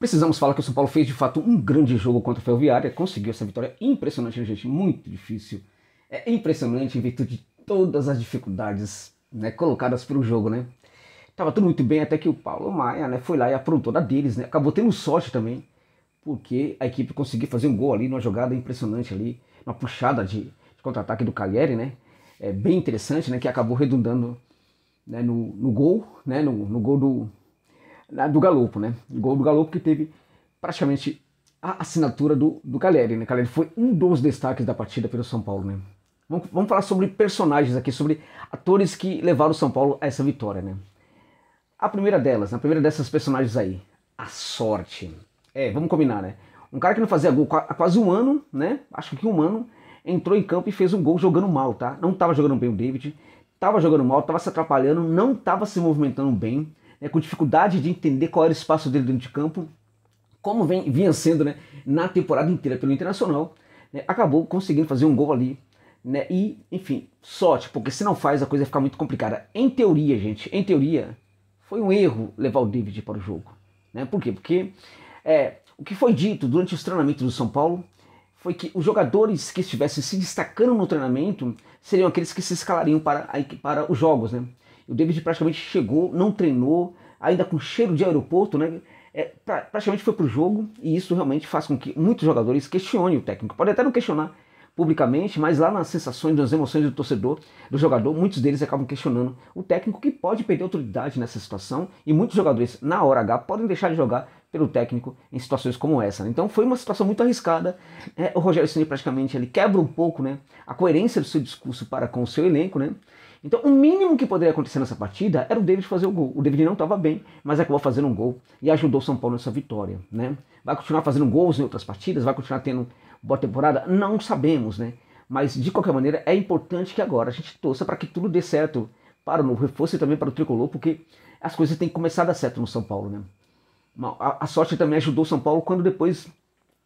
Precisamos falar que o São Paulo fez de fato um grande jogo contra o Ferroviária, conseguiu essa vitória impressionante, gente, muito difícil. É impressionante em virtude de todas as dificuldades né, colocadas o jogo, né? Tava tudo muito bem até que o Paulo Maia né, foi lá e aprontou da deles, né? Acabou tendo sorte também, porque a equipe conseguiu fazer um gol ali numa jogada impressionante ali, uma puxada de, de contra-ataque do Cagliari, né? É bem interessante, né? Que acabou redundando né, no, no gol, né? no, no gol do, do Galopo, né? Gol do Galopo que teve praticamente a assinatura do, do Caleri, né? Caleri foi um dos destaques da partida pelo São Paulo, né? Vamos, vamos falar sobre personagens aqui, sobre atores que levaram o São Paulo a essa vitória, né? A primeira delas, a primeira dessas personagens aí, a sorte. É, vamos combinar, né? Um cara que não fazia gol há quase um ano, né? Acho que um ano, entrou em campo e fez um gol jogando mal, tá? Não tava jogando bem o David, tava jogando mal, tava se atrapalhando, não tava se movimentando bem né, com dificuldade de entender qual era o espaço dele dentro de campo, como vem, vinha sendo né, na temporada inteira pelo Internacional, né, acabou conseguindo fazer um gol ali. Né, e, enfim, sorte, porque se não faz a coisa fica muito complicada. Em teoria, gente, em teoria, foi um erro levar o David para o jogo. Né? Por quê? Porque é, o que foi dito durante os treinamentos do São Paulo foi que os jogadores que estivessem se destacando no treinamento seriam aqueles que se escalariam para, para os jogos, né? O David praticamente chegou, não treinou, ainda com cheiro de aeroporto, né? É, pra, praticamente foi pro jogo e isso realmente faz com que muitos jogadores questionem o técnico. Pode até não questionar publicamente, mas lá nas sensações, nas emoções do torcedor, do jogador, muitos deles acabam questionando o técnico que pode perder autoridade nessa situação e muitos jogadores na hora H podem deixar de jogar pelo técnico em situações como essa. Então foi uma situação muito arriscada. É, o Rogério Ceni praticamente ele quebra um pouco né, a coerência do seu discurso para com o seu elenco. Né? Então o mínimo que poderia acontecer nessa partida era o David fazer o gol. O David não estava bem, mas acabou fazendo um gol e ajudou o São Paulo nessa vitória. Né? Vai continuar fazendo gols em outras partidas? Vai continuar tendo boa temporada? Não sabemos, né? Mas de qualquer maneira é importante que agora a gente torça para que tudo dê certo para o novo reforço e também para o tricolor, porque as coisas têm que começar a dar certo no São Paulo, né? a, a, sorte também ajudou o São Paulo quando depois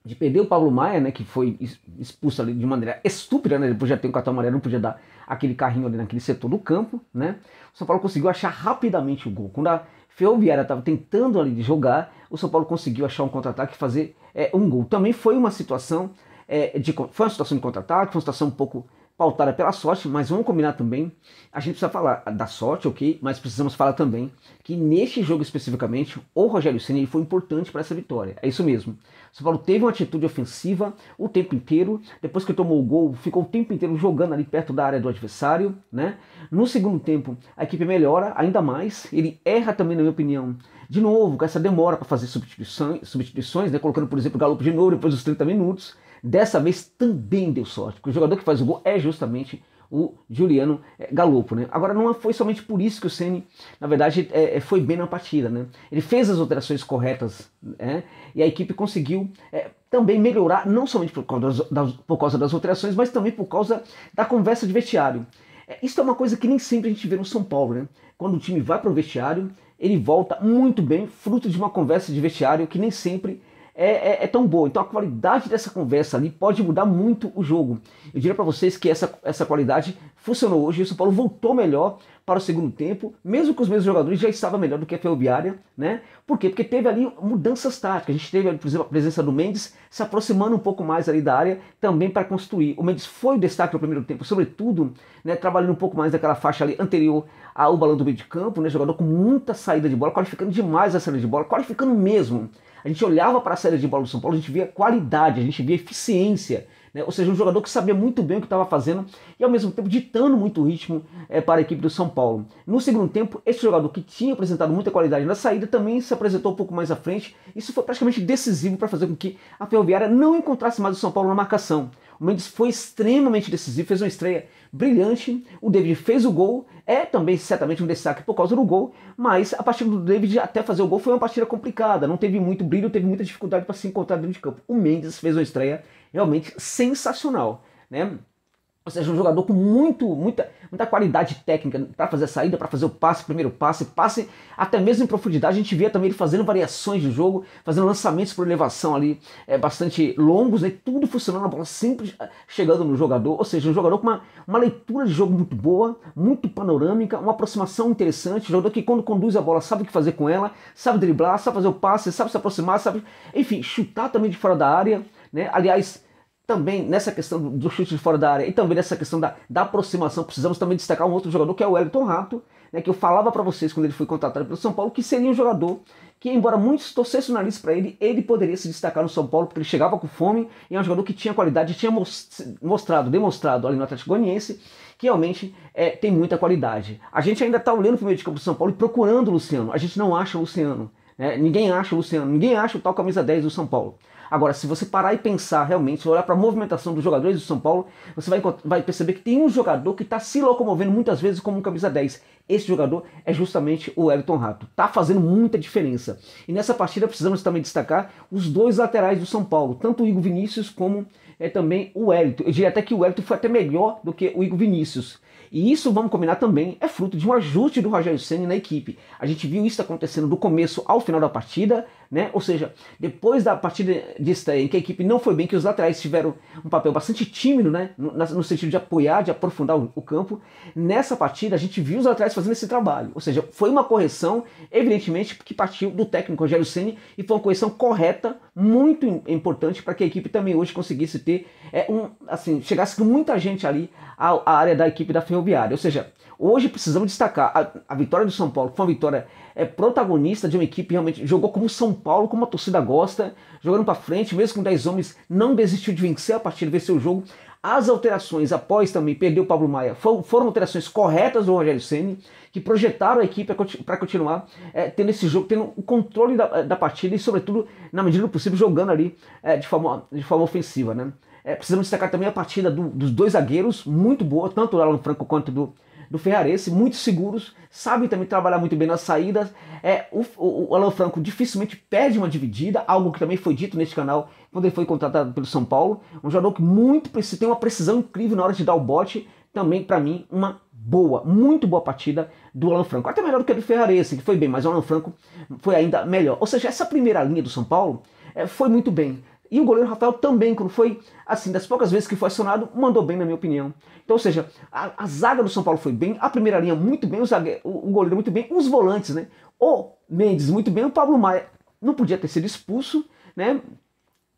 de perder o Paulo Maia, né, que foi expulso ali de maneira estúpida, né, ele podia ter o cartão amarelo, não podia dar aquele carrinho ali naquele setor do campo, né, o São Paulo conseguiu achar rapidamente o gol. Quando a Ferroviária estava tentando ali de jogar, o São Paulo conseguiu achar um contra-ataque e fazer é, um gol. Também foi uma situação é, de, foi uma situação de contra-ataque, foi uma situação um pouco pautada pela sorte, mas vamos combinar também, a gente precisa falar da sorte, ok? Mas precisamos falar também que neste jogo especificamente, o Rogério Ceni foi importante para essa vitória. É isso mesmo. O São Paulo teve uma atitude ofensiva o tempo inteiro, depois que tomou o gol, ficou o tempo inteiro jogando ali perto da área do adversário, né? No segundo tempo, a equipe melhora ainda mais, ele erra também, na minha opinião, de novo, com essa demora para fazer substituições, substituições né? colocando, por exemplo, o Galo de novo depois dos 30 minutos. Dessa vez também deu sorte, porque o jogador que faz o gol é justamente o Juliano eh, Galopo, né? Agora não foi somente por isso que o Ceni, na verdade, é, é, foi bem na partida, né? Ele fez as alterações corretas, né? E a equipe conseguiu é, também melhorar, não somente por causa, das, por causa das alterações, mas também por causa da conversa de vestiário. É, isso é uma coisa que nem sempre a gente vê no São Paulo, né? Quando o time vai para o vestiário ele volta muito bem, fruto de uma conversa de vestiário que nem sempre é, é, é, tão boa. Então a qualidade dessa conversa ali pode mudar muito o jogo. Eu diria para vocês que essa, essa qualidade funcionou hoje. E o São Paulo voltou melhor para o segundo tempo, mesmo com os mesmos jogadores, já estava melhor do que a Ferroviária, né? Por quê? Porque teve ali mudanças táticas. A gente teve, por exemplo, a presença do Mendes se aproximando um pouco mais ali da área também para construir. O Mendes foi o destaque no primeiro tempo, sobretudo, né, trabalhando um pouco mais naquela faixa ali anterior ao balão do meio de campo, né? Jogador com muita saída de bola, qualificando demais a saída de bola, qualificando mesmo. A gente olhava para a saída de bola do São Paulo, a gente via qualidade, a gente via eficiência né? Ou seja, um jogador que sabia muito bem o que estava fazendo e ao mesmo tempo ditando muito o ritmo é, para a equipe do São Paulo. No segundo tempo, esse jogador que tinha apresentado muita qualidade na saída também se apresentou um pouco mais à frente. Isso foi praticamente decisivo para fazer com que a Ferroviária não encontrasse mais o São Paulo na marcação. O Mendes foi extremamente decisivo, fez uma estreia brilhante. O David fez o gol, é também certamente um destaque por causa do gol, mas a partida do David até fazer o gol foi uma partida complicada, não teve muito brilho, teve muita dificuldade para se encontrar dentro de campo. O Mendes fez uma estreia realmente sensacional, né? Ou seja, um jogador com muito, muita, muita qualidade técnica para fazer a saída, para fazer o passe, primeiro passe, passe até mesmo em profundidade. A gente via também ele fazendo variações de jogo, fazendo lançamentos por elevação ali, é, bastante longos, né? tudo funcionando, a bola sempre eh, chegando no jogador. Ou seja, um jogador com uma, uma leitura de jogo muito boa, muito panorâmica, uma aproximação interessante. Um jogador que quando conduz a bola sabe o que fazer com ela, sabe driblar, sabe fazer o passe, sabe se aproximar, sabe, enfim, chutar também de fora da área. Né? Aliás, também nessa questão do chute de fora da área e também nessa questão da, da aproximação, precisamos também destacar um outro jogador que é o Wellington Rato, né, que eu falava para vocês quando ele foi contratado pelo São Paulo, que seria um jogador que, embora muitos torcessem o nariz para ele, ele poderia se destacar no São Paulo, porque ele chegava com fome e é um jogador que tinha qualidade, tinha mostrado, demonstrado ali no Atlético Goianiense, que realmente é, tem muita qualidade. A gente ainda está olhando para o meio de campo do São Paulo e procurando o Luciano, a gente não acha o Luciano. Né? Ninguém acha o Luciano, ninguém acha o tal camisa 10 do São Paulo. Agora, se você parar e pensar realmente, se olhar para a movimentação dos jogadores do São Paulo, você vai, vai perceber que tem um jogador que está se locomovendo muitas vezes como um camisa 10. Esse jogador é justamente o Everton Rato. está fazendo muita diferença. E nessa partida precisamos também destacar os dois laterais do São Paulo, tanto o Igor Vinícius como é também o Wellington. Eu diria até que o Wellington foi até melhor do que o Igor Vinícius. E isso, vamos combinar também, é fruto de um ajuste do Rogério Senna na equipe. A gente viu isso acontecendo do começo ao final da partida, né? Ou seja, depois da partida de em que a equipe não foi bem, que os laterais tiveram um papel bastante tímido, né? no, no sentido de apoiar, de aprofundar o, o, campo, nessa partida a gente viu os laterais fazendo esse trabalho. Ou seja, foi uma correção, evidentemente, que partiu do técnico Rogério Ceni e foi uma correção correta, muito importante para que a equipe também hoje conseguisse ter é, um, assim, chegasse com muita gente ali à, à área da equipe da Ferroviária. Ou seja, Hoje precisamos destacar a, a vitória do São Paulo, que foi uma vitória é, protagonista de uma equipe que realmente jogou como São Paulo, como a torcida gosta, jogando para frente, mesmo com 10 homens, não desistiu de vencer a partida, venceu o jogo. As alterações após também perder o Pablo Maia foram alterações corretas do Rogério Ceni que projetaram a equipe para continuar é, tendo esse jogo, tendo o controle da, da, partida e, sobretudo, na medida do possível, jogando ali é, de, forma, de forma ofensiva. Né? É, precisamos destacar também a partida do, dos dois zagueiros, muito boa, tanto do Alan Franco quanto do do Ferrarese muito seguros, sabem também trabalhar muito bem nas saídas. É, o, o, o Alan Franco dificilmente perde uma dividida, algo que também foi dito neste canal quando ele foi contratado pelo São Paulo. Um jogador que muito precisa, tem uma precisão incrível na hora de dar o bote. Também, para mim, uma boa, muito boa partida do Alan Franco. Até melhor do que a do Ferrarese, que foi bem, mas o Alan Franco foi ainda melhor. Ou seja, essa primeira linha do São Paulo é, foi muito bem. E o goleiro Rafael também, quando foi, assim, das poucas vezes que foi acionado, mandou bem, na minha opinião. Então, ou seja, a, a zaga do São Paulo foi bem, a primeira linha muito bem, o, zagueiro, o, o goleiro muito bem, os volantes, né? O Mendes muito bem, o Pablo Maia não podia ter sido expulso, né?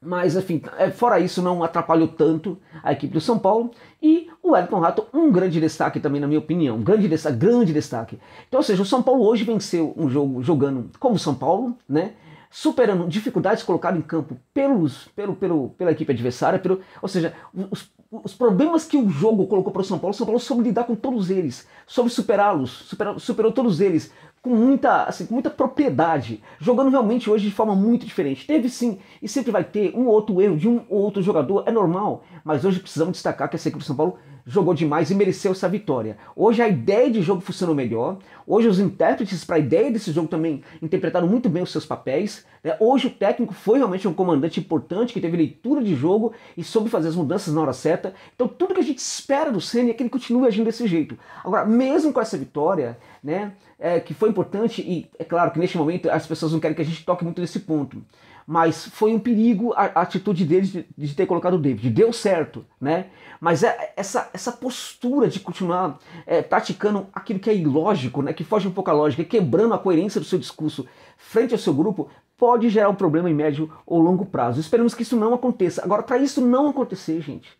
Mas, enfim, é, fora isso, não atrapalhou tanto a equipe do São Paulo. E o Elton Rato, um grande destaque também, na minha opinião. Um grande destaque, grande destaque. Então, ou seja, o São Paulo hoje venceu um jogo jogando como São Paulo, né? superando dificuldades colocadas em campo pelos, pelo, pelo, pela equipe adversária, pelo, ou seja, os, os problemas que o jogo colocou para o São Paulo, o São Paulo soube lidar com todos eles, soube superá-los, superou, superou todos eles com muita, assim, com muita propriedade, jogando realmente hoje de forma muito diferente. Teve sim, e sempre vai ter um ou outro erro de um ou outro jogador, é normal, mas hoje precisamos destacar que essa equipe do São Paulo jogou demais e mereceu essa vitória. Hoje a ideia de jogo funcionou melhor. Hoje os intérpretes para a ideia desse jogo também interpretaram muito bem os seus papéis. Né? Hoje o técnico foi realmente um comandante importante que teve leitura de jogo e soube fazer as mudanças na hora certa. Então tudo que a gente espera do Senna é que ele continue agindo desse jeito. Agora, mesmo com essa vitória, né, é, que foi importante e é claro que neste momento as pessoas não querem que a gente toque muito nesse ponto mas foi um perigo a, a atitude deles de, de, ter colocado o David. Deu certo, né? Mas é, essa, essa postura de continuar é, praticando aquilo que é ilógico, né? que foge um pouco à lógica, é quebrando a coerência do seu discurso frente ao seu grupo, pode gerar um problema em médio ou longo prazo. Esperamos que isso não aconteça. Agora, para isso não acontecer, gente,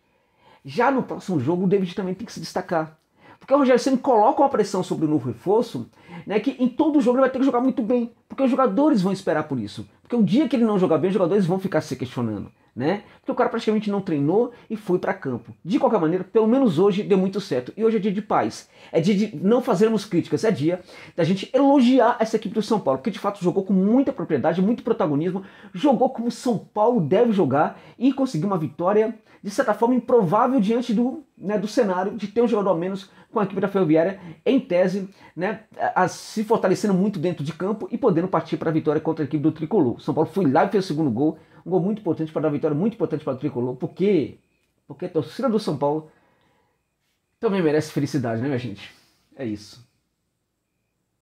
já no próximo jogo o David também tem que se destacar. Porque o Rogério Senna coloca uma pressão sobre o novo reforço, né, que em todo jogo ele vai ter que jogar muito bem, porque os jogadores vão esperar por isso. Porque o dia que ele não jogar bem, os jogadores vão ficar se questionando, né? Porque o cara praticamente não treinou e foi para campo. De qualquer maneira, pelo menos hoje deu muito certo. E hoje é dia de paz. É dia de não fazermos críticas, é dia da gente elogiar essa equipe do São Paulo, porque de fato jogou com muita propriedade, muito protagonismo, jogou como São Paulo deve jogar e conseguiu uma vitória de certa forma, improvável diante do, né, do cenário de ter um jogador a menos com a equipe da Ferroviária, em tese, né, a, a, se fortalecendo muito dentro de campo e podendo partir para a vitória contra a equipe do Tricolor. São Paulo foi lá e fez o segundo gol, um gol muito importante para dar a vitória, muito importante para o Tricolor, porque, porque a torcida do São Paulo também merece felicidade, né, minha gente? É isso.